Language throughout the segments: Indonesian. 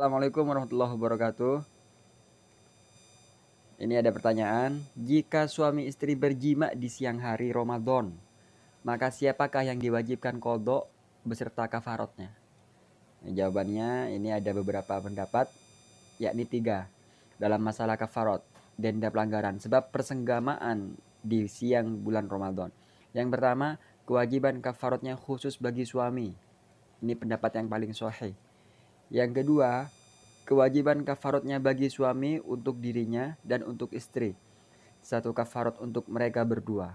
Assalamualaikum warahmatullahi wabarakatuh. Ini ada pertanyaan, jika suami istri berjima di siang hari Ramadan, maka siapakah yang diwajibkan kodok beserta kafarotnya? Nah, jawabannya ini ada beberapa pendapat, yakni tiga dalam masalah kafarot denda pelanggaran sebab persenggamaan di siang bulan Ramadan. Yang pertama, kewajiban kafarotnya khusus bagi suami. Ini pendapat yang paling sahih. Yang kedua, kewajiban kafaratnya bagi suami untuk dirinya dan untuk istri. Satu kafarat untuk mereka berdua.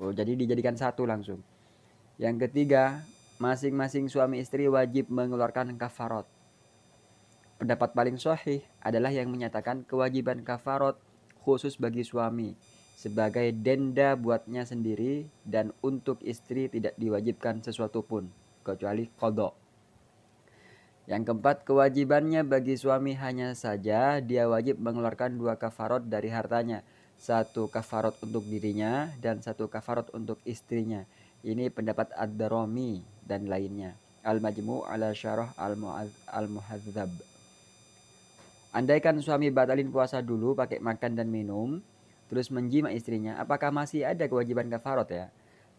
Oh, jadi dijadikan satu langsung. Yang ketiga, masing-masing suami istri wajib mengeluarkan kafarat. Pendapat paling sahih adalah yang menyatakan kewajiban kafarat khusus bagi suami sebagai denda buatnya sendiri dan untuk istri tidak diwajibkan sesuatu pun kecuali kodok. Yang keempat, kewajibannya bagi suami hanya saja dia wajib mengeluarkan dua kafarot dari hartanya. Satu kafarot untuk dirinya dan satu kafarot untuk istrinya. Ini pendapat ad daromi dan lainnya. Al-Majmu' ala syarah al-muhadzab. Andaikan suami batalin puasa dulu pakai makan dan minum, terus menjima istrinya, apakah masih ada kewajiban kafarot ya?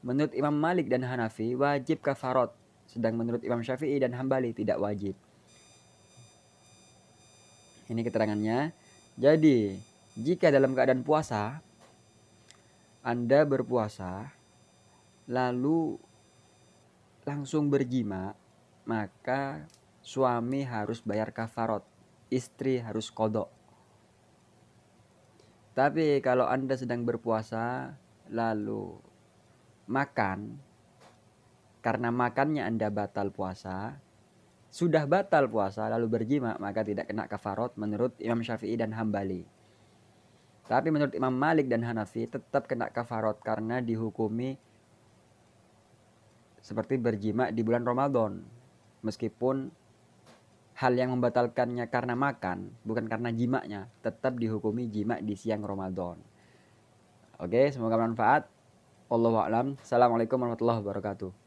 Menurut Imam Malik dan Hanafi, wajib kafarot sedang menurut Imam Syafi'i dan Hambali tidak wajib. Ini keterangannya. Jadi, jika dalam keadaan puasa, Anda berpuasa, lalu langsung berjima, maka suami harus bayar kafarot, istri harus kodok. Tapi kalau Anda sedang berpuasa, lalu makan karena makannya Anda batal puasa, sudah batal puasa lalu berjima maka tidak kena kafarot menurut Imam Syafi'i dan Hambali. Tapi menurut Imam Malik dan Hanafi tetap kena kafarot karena dihukumi seperti berjima di bulan Ramadan. Meskipun hal yang membatalkannya karena makan bukan karena jimaknya tetap dihukumi jima di siang Ramadan. Oke, semoga bermanfaat. Allahu a'lam. Assalamualaikum warahmatullahi wabarakatuh.